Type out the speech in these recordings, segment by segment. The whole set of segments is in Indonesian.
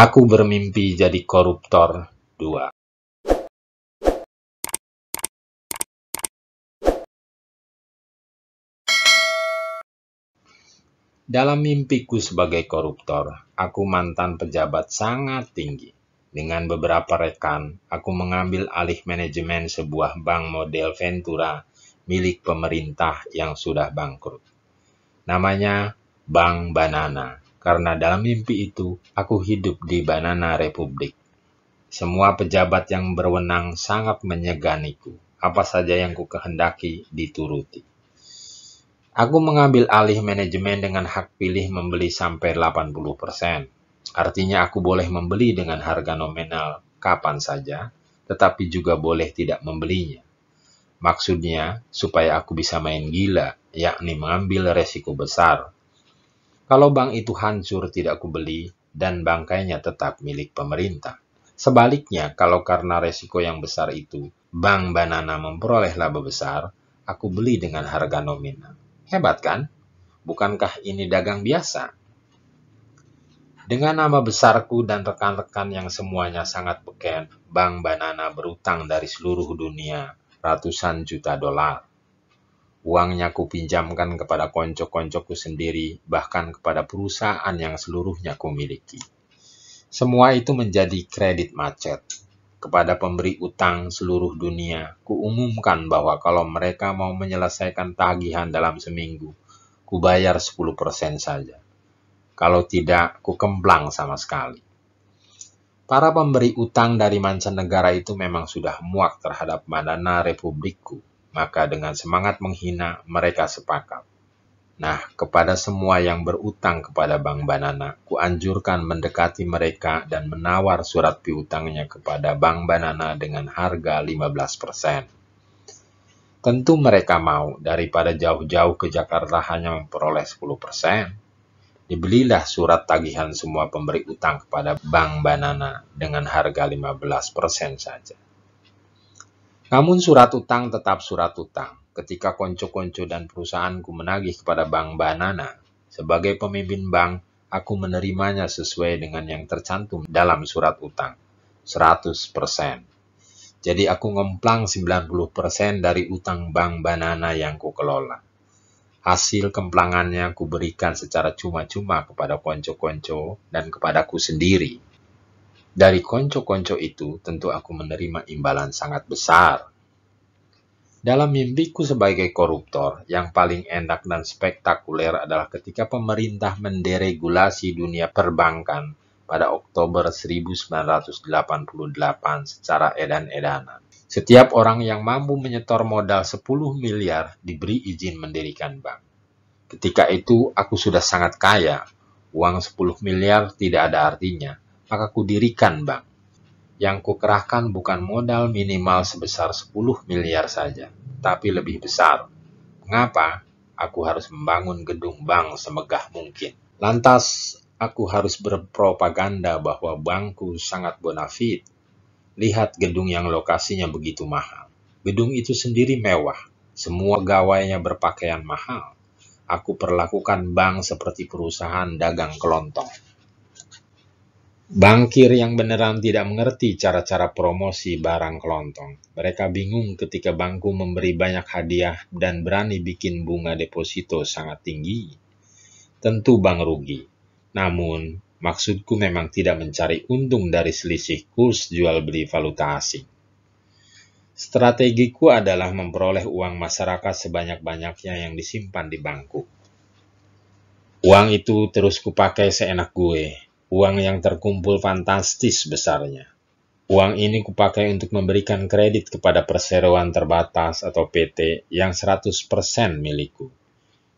Aku bermimpi jadi koruptor 2. Dalam mimpiku sebagai koruptor, aku mantan pejabat sangat tinggi. Dengan beberapa rekan, aku mengambil alih manajemen sebuah bank model Ventura milik pemerintah yang sudah bangkrut. Namanya Bank Banana karena dalam mimpi itu aku hidup di Banana Republik. Semua pejabat yang berwenang sangat menyeganiku. Apa saja yang ku kehendaki dituruti. Aku mengambil alih manajemen dengan hak pilih membeli sampai 80%. Artinya aku boleh membeli dengan harga nominal kapan saja, tetapi juga boleh tidak membelinya. Maksudnya, supaya aku bisa main gila, yakni mengambil resiko besar, kalau bank itu hancur tidak kubeli dan bangkainya tetap milik pemerintah. Sebaliknya, kalau karena resiko yang besar itu, bank banana memperoleh laba besar, aku beli dengan harga nominal. Hebat kan? Bukankah ini dagang biasa? Dengan nama besarku dan rekan-rekan yang semuanya sangat beken, Bank Banana berutang dari seluruh dunia ratusan juta dolar. Uangnya kupinjamkan kepada konco-koncoku sendiri, bahkan kepada perusahaan yang seluruhnya ku miliki. Semua itu menjadi kredit macet. Kepada pemberi utang seluruh dunia, ku umumkan bahwa kalau mereka mau menyelesaikan tagihan dalam seminggu, ku bayar 10% saja. Kalau tidak, ku kukemblang sama sekali. Para pemberi utang dari mancanegara itu memang sudah muak terhadap Madana Republikku maka dengan semangat menghina, mereka sepakat. Nah, kepada semua yang berutang kepada Bank Banana, kuanjurkan mendekati mereka dan menawar surat piutangnya kepada Bank Banana dengan harga 15%. Tentu mereka mau daripada jauh-jauh ke Jakarta hanya memperoleh 10% dibelilah surat tagihan semua pemberi utang kepada Bank Banana dengan harga 15% saja. Namun surat utang tetap surat utang. Ketika konco-konco dan perusahaanku menagih kepada Bank Banana, sebagai pemimpin bank, aku menerimanya sesuai dengan yang tercantum dalam surat utang. 100%. Jadi aku ngemplang 90% dari utang Bank Banana yang ku kelola. Hasil kemplangannya ku berikan secara cuma-cuma kepada konco-konco dan kepadaku sendiri. Dari konco-konco itu tentu aku menerima imbalan sangat besar. Dalam mimpiku sebagai koruptor, yang paling enak dan spektakuler adalah ketika pemerintah menderegulasi dunia perbankan pada Oktober 1988 secara edan-edanan. Setiap orang yang mampu menyetor modal 10 miliar diberi izin mendirikan bank. Ketika itu aku sudah sangat kaya. Uang 10 miliar tidak ada artinya maka kudirikan bank. Yang kukerahkan bukan modal minimal sebesar 10 miliar saja, tapi lebih besar. Mengapa? Aku harus membangun gedung bank semegah mungkin. Lantas, aku harus berpropaganda bahwa bankku sangat bonafit. Lihat gedung yang lokasinya begitu mahal. Gedung itu sendiri mewah. Semua gawainya berpakaian mahal. Aku perlakukan bank seperti perusahaan dagang kelontong. Bangkir yang beneran tidak mengerti cara-cara promosi barang kelontong. Mereka bingung ketika bangku memberi banyak hadiah dan berani bikin bunga deposito sangat tinggi. Tentu bang rugi. Namun, maksudku memang tidak mencari untung dari selisih kurs jual beli valuta asing. Strategiku adalah memperoleh uang masyarakat sebanyak-banyaknya yang disimpan di bangku. Uang itu terus kupakai seenak gue, Uang yang terkumpul fantastis besarnya. Uang ini kupakai untuk memberikan kredit kepada perseroan terbatas atau PT yang 100% milikku.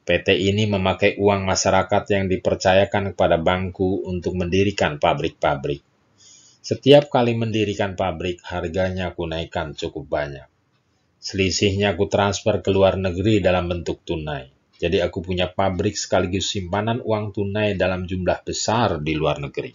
PT ini memakai uang masyarakat yang dipercayakan kepada bangku untuk mendirikan pabrik-pabrik. Setiap kali mendirikan pabrik, harganya aku naikkan cukup banyak. Selisihnya aku transfer ke luar negeri dalam bentuk tunai. Jadi aku punya pabrik sekaligus simpanan uang tunai dalam jumlah besar di luar negeri.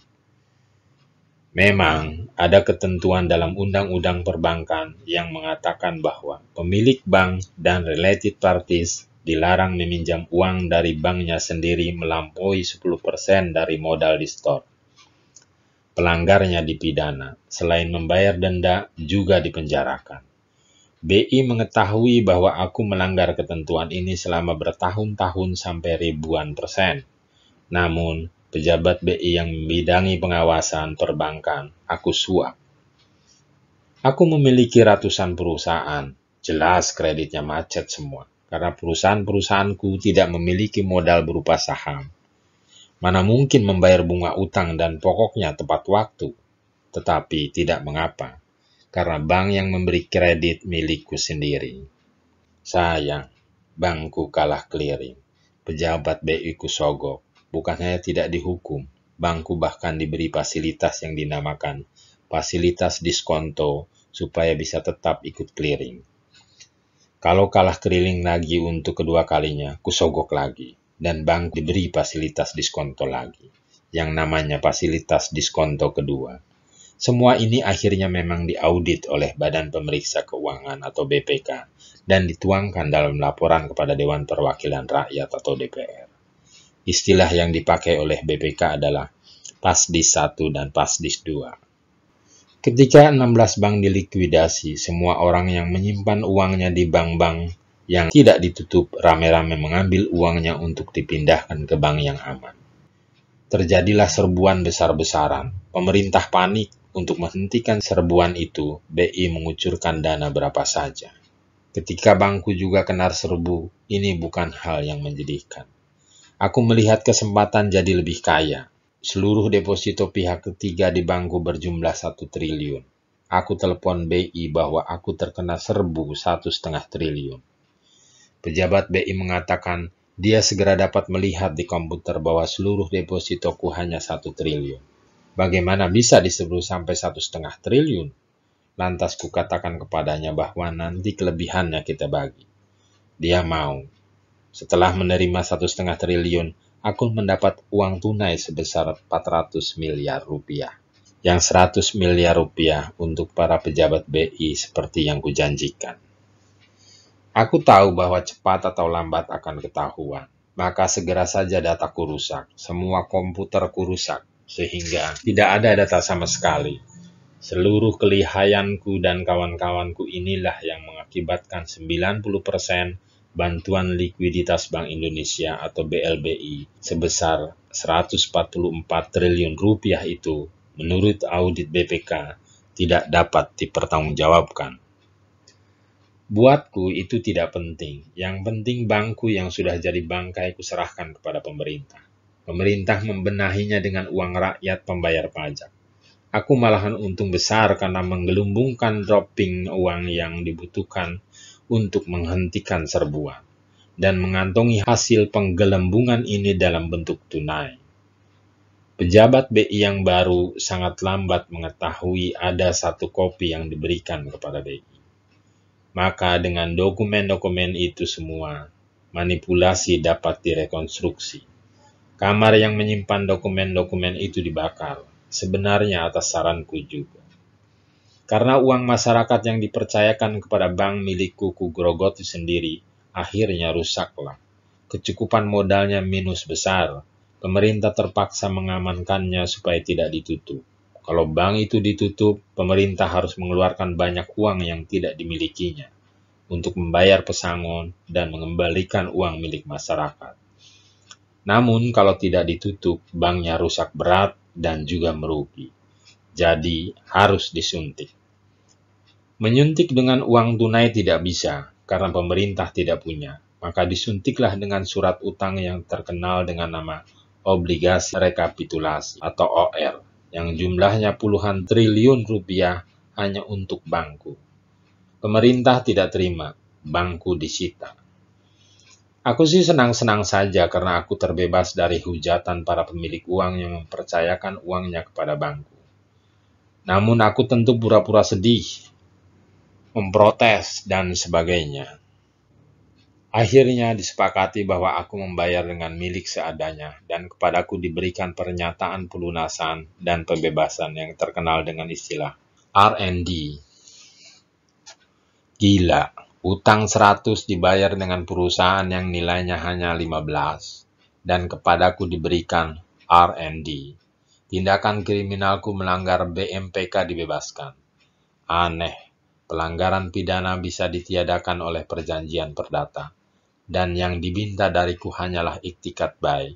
Memang ada ketentuan dalam undang-undang perbankan yang mengatakan bahwa pemilik bank dan related parties dilarang meminjam uang dari banknya sendiri melampaui 10% dari modal di store. Pelanggarnya dipidana, selain membayar denda juga dipenjarakan. BI mengetahui bahwa aku melanggar ketentuan ini selama bertahun-tahun sampai ribuan persen. Namun, pejabat BI yang membidangi pengawasan perbankan, aku suap. Aku memiliki ratusan perusahaan, jelas kreditnya macet semua, karena perusahaan-perusahaanku tidak memiliki modal berupa saham. Mana mungkin membayar bunga utang dan pokoknya tepat waktu, tetapi tidak mengapa karena bank yang memberi kredit milikku sendiri. Sayang, bankku kalah clearing. Pejabat BI ku sogok. Bukan hanya tidak dihukum, bankku bahkan diberi fasilitas yang dinamakan fasilitas diskonto supaya bisa tetap ikut clearing. Kalau kalah keliling lagi untuk kedua kalinya, kusogok lagi. Dan bank diberi fasilitas diskonto lagi. Yang namanya fasilitas diskonto kedua. Semua ini akhirnya memang diaudit oleh Badan Pemeriksa Keuangan atau BPK dan dituangkan dalam laporan kepada Dewan Perwakilan Rakyat atau DPR. Istilah yang dipakai oleh BPK adalah Pasdis 1 dan Pasdis 2. Ketika 16 bank dilikuidasi, semua orang yang menyimpan uangnya di bank-bank yang tidak ditutup rame-rame mengambil uangnya untuk dipindahkan ke bank yang aman terjadilah serbuan besar-besaran. Pemerintah panik, untuk menghentikan serbuan itu, BI mengucurkan dana berapa saja. Ketika bangku juga kena serbu, ini bukan hal yang menjadikan. Aku melihat kesempatan jadi lebih kaya. Seluruh deposito pihak ketiga di bangku berjumlah satu triliun. Aku telepon BI bahwa aku terkena serbu satu setengah triliun. Pejabat BI mengatakan dia segera dapat melihat di komputer bahwa seluruh depositoku hanya satu triliun. Bagaimana bisa disebut sampai satu setengah triliun? Lantas kukatakan kepadanya bahwa nanti kelebihannya kita bagi. Dia mau. Setelah menerima satu setengah triliun, aku mendapat uang tunai sebesar 400 miliar rupiah. Yang 100 miliar rupiah untuk para pejabat BI seperti yang kujanjikan. Aku tahu bahwa cepat atau lambat akan ketahuan maka segera saja dataku rusak, semua komputerku rusak, sehingga tidak ada data sama sekali. Seluruh kelihayanku dan kawan-kawanku inilah yang mengakibatkan 90% bantuan likuiditas Bank Indonesia atau BLBI sebesar 144 triliun rupiah itu menurut audit BPK tidak dapat dipertanggungjawabkan. Buatku itu tidak penting. Yang penting bangku yang sudah jadi bangkai kuserahkan kepada pemerintah. Pemerintah membenahinya dengan uang rakyat pembayar pajak. Aku malahan untung besar karena menggelumbungkan dropping uang yang dibutuhkan untuk menghentikan serbuan dan mengantongi hasil penggelembungan ini dalam bentuk tunai. Pejabat BI yang baru sangat lambat mengetahui ada satu kopi yang diberikan kepada BI. Maka dengan dokumen-dokumen itu semua, manipulasi dapat direkonstruksi. Kamar yang menyimpan dokumen-dokumen itu dibakar, sebenarnya atas saranku juga. Karena uang masyarakat yang dipercayakan kepada bank milikku Kuku sendiri akhirnya rusaklah. Kecukupan modalnya minus besar. Pemerintah terpaksa mengamankannya supaya tidak ditutup. Kalau bank itu ditutup, pemerintah harus mengeluarkan banyak uang yang tidak dimilikinya untuk membayar pesangon dan mengembalikan uang milik masyarakat. Namun kalau tidak ditutup, banknya rusak berat dan juga merugi. Jadi harus disuntik. Menyuntik dengan uang tunai tidak bisa, karena pemerintah tidak punya. Maka disuntiklah dengan surat utang yang terkenal dengan nama obligasi rekapitulasi atau OR, yang jumlahnya puluhan triliun rupiah hanya untuk bangku. Pemerintah tidak terima, bangku disita. Aku sih senang-senang saja karena aku terbebas dari hujatan para pemilik uang yang mempercayakan uangnya kepada bangku. Namun aku tentu pura-pura sedih, memprotes, dan sebagainya. Akhirnya disepakati bahwa aku membayar dengan milik seadanya dan kepadaku diberikan pernyataan pelunasan dan pembebasan yang terkenal dengan istilah R&D. Gila. Utang 100 dibayar dengan perusahaan yang nilainya hanya 15 dan kepadaku diberikan R&D. Tindakan kriminalku melanggar BMPK dibebaskan. Aneh, pelanggaran pidana bisa ditiadakan oleh perjanjian perdata. Dan yang diminta dariku hanyalah iktikat baik.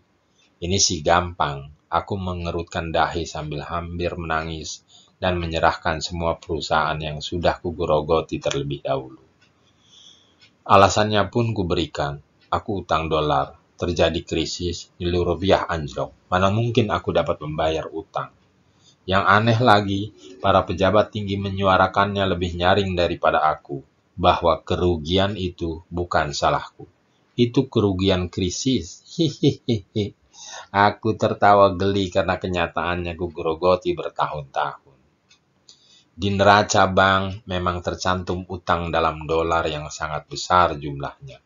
Ini sih gampang, aku mengerutkan dahi sambil hampir menangis dan menyerahkan semua perusahaan yang sudah kugurogoti terlebih dahulu. Alasannya pun kuberikan. Aku utang dolar, terjadi krisis, nilai rupiah anjlok. Mana mungkin aku dapat membayar utang. Yang aneh lagi, para pejabat tinggi menyuarakannya lebih nyaring daripada aku, bahwa kerugian itu bukan salahku. Itu kerugian krisis. Hihihihi. Aku tertawa geli karena kenyataannya ku gerogoti bertahun-tahun. Di neraca bank memang tercantum utang dalam dolar yang sangat besar jumlahnya.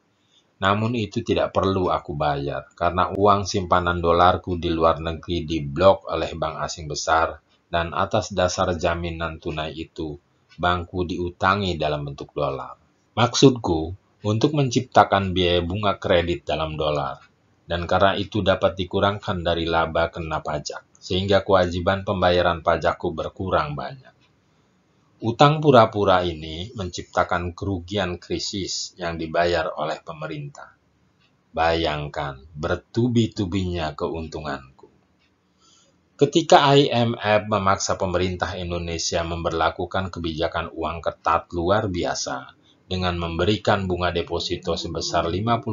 Namun itu tidak perlu aku bayar, karena uang simpanan dolarku di luar negeri diblok oleh bank asing besar, dan atas dasar jaminan tunai itu, bankku diutangi dalam bentuk dolar. Maksudku, untuk menciptakan biaya bunga kredit dalam dolar, dan karena itu dapat dikurangkan dari laba kena pajak, sehingga kewajiban pembayaran pajakku berkurang banyak. Utang pura-pura ini menciptakan kerugian krisis yang dibayar oleh pemerintah. Bayangkan bertubi-tubinya keuntunganku. Ketika IMF memaksa pemerintah Indonesia memperlakukan kebijakan uang ketat luar biasa dengan memberikan bunga deposito sebesar 50%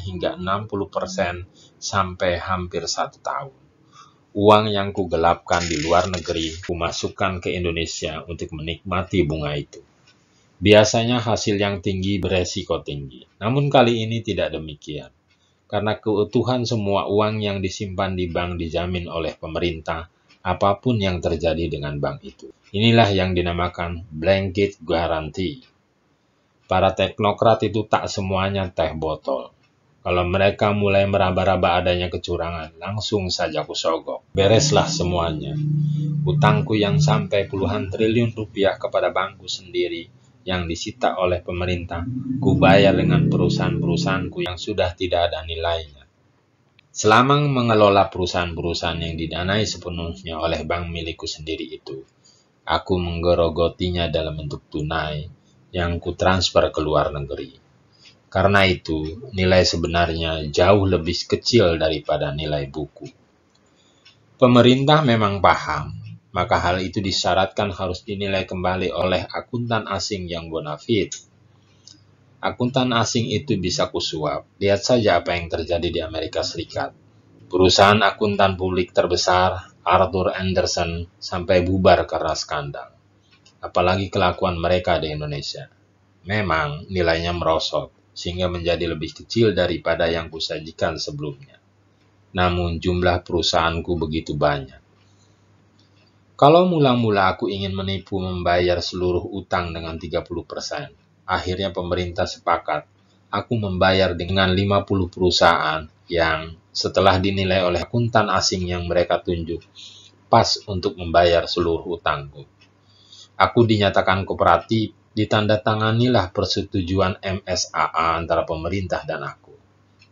hingga 60% sampai hampir satu tahun uang yang kugelapkan di luar negeri kumasukkan ke Indonesia untuk menikmati bunga itu. Biasanya hasil yang tinggi beresiko tinggi, namun kali ini tidak demikian. Karena keutuhan semua uang yang disimpan di bank dijamin oleh pemerintah, apapun yang terjadi dengan bank itu. Inilah yang dinamakan blanket guarantee. Para teknokrat itu tak semuanya teh botol kalau mereka mulai meraba-raba adanya kecurangan, langsung saja kusogok. Bereslah semuanya. Utangku yang sampai puluhan triliun rupiah kepada bangku sendiri yang disita oleh pemerintah, kubayar dengan perusahaan-perusahaanku yang sudah tidak ada nilainya. Selama mengelola perusahaan-perusahaan yang didanai sepenuhnya oleh bank milikku sendiri itu, aku menggerogotinya dalam bentuk tunai yang kutransfer ke luar negeri. Karena itu, nilai sebenarnya jauh lebih kecil daripada nilai buku. Pemerintah memang paham, maka hal itu disyaratkan harus dinilai kembali oleh akuntan asing yang bonafit. Akuntan asing itu bisa kusuap. Lihat saja apa yang terjadi di Amerika Serikat. Perusahaan akuntan publik terbesar, Arthur Anderson, sampai bubar karena skandal. Apalagi kelakuan mereka di Indonesia. Memang nilainya merosot sehingga menjadi lebih kecil daripada yang kusajikan sebelumnya. Namun jumlah perusahaanku begitu banyak. Kalau mula-mula aku ingin menipu membayar seluruh utang dengan 30%, akhirnya pemerintah sepakat. Aku membayar dengan 50 perusahaan yang setelah dinilai oleh akuntan asing yang mereka tunjuk, pas untuk membayar seluruh utangku. Aku dinyatakan kooperatif ditandatanganilah persetujuan MSAA antara pemerintah dan aku.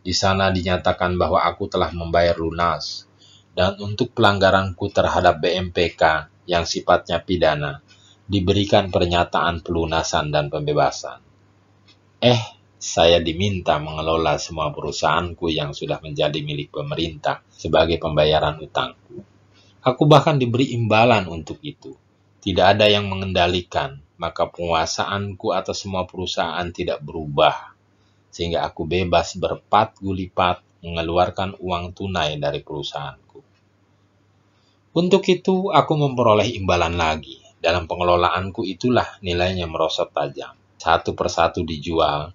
Di sana dinyatakan bahwa aku telah membayar lunas dan untuk pelanggaranku terhadap BMPK yang sifatnya pidana diberikan pernyataan pelunasan dan pembebasan. Eh, saya diminta mengelola semua perusahaanku yang sudah menjadi milik pemerintah sebagai pembayaran utangku. Aku bahkan diberi imbalan untuk itu. Tidak ada yang mengendalikan, maka penguasaanku atas semua perusahaan tidak berubah, sehingga aku bebas berpat gulipat mengeluarkan uang tunai dari perusahaanku. Untuk itu, aku memperoleh imbalan lagi. Dalam pengelolaanku itulah nilainya merosot tajam. Satu persatu dijual,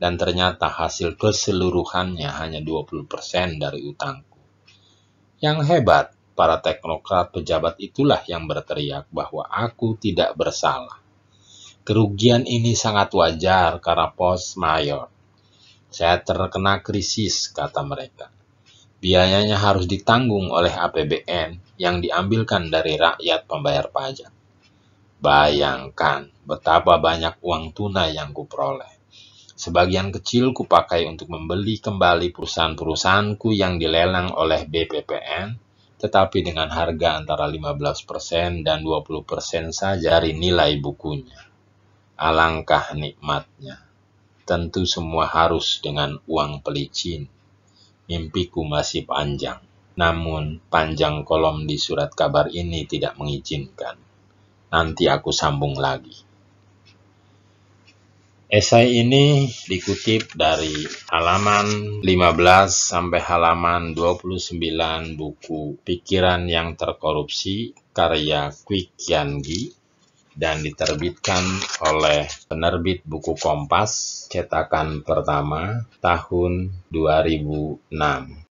dan ternyata hasil keseluruhannya hanya 20% dari utangku. Yang hebat, para teknokrat pejabat itulah yang berteriak bahwa aku tidak bersalah. Kerugian ini sangat wajar karena pos mayor. Saya terkena krisis, kata mereka. Biayanya harus ditanggung oleh APBN yang diambilkan dari rakyat pembayar pajak. Bayangkan betapa banyak uang tunai yang kuperoleh. Sebagian kecil kupakai untuk membeli kembali perusahaan-perusahaanku yang dilelang oleh BPPN, tetapi dengan harga antara 15% dan 20% saja dari nilai bukunya. Alangkah nikmatnya. Tentu semua harus dengan uang pelicin. Mimpiku masih panjang. Namun, panjang kolom di surat kabar ini tidak mengizinkan. Nanti aku sambung lagi. Esai ini dikutip dari halaman 15 sampai halaman 29 buku Pikiran yang Terkorupsi karya Kian Gi dan diterbitkan oleh penerbit buku Kompas cetakan pertama tahun 2006.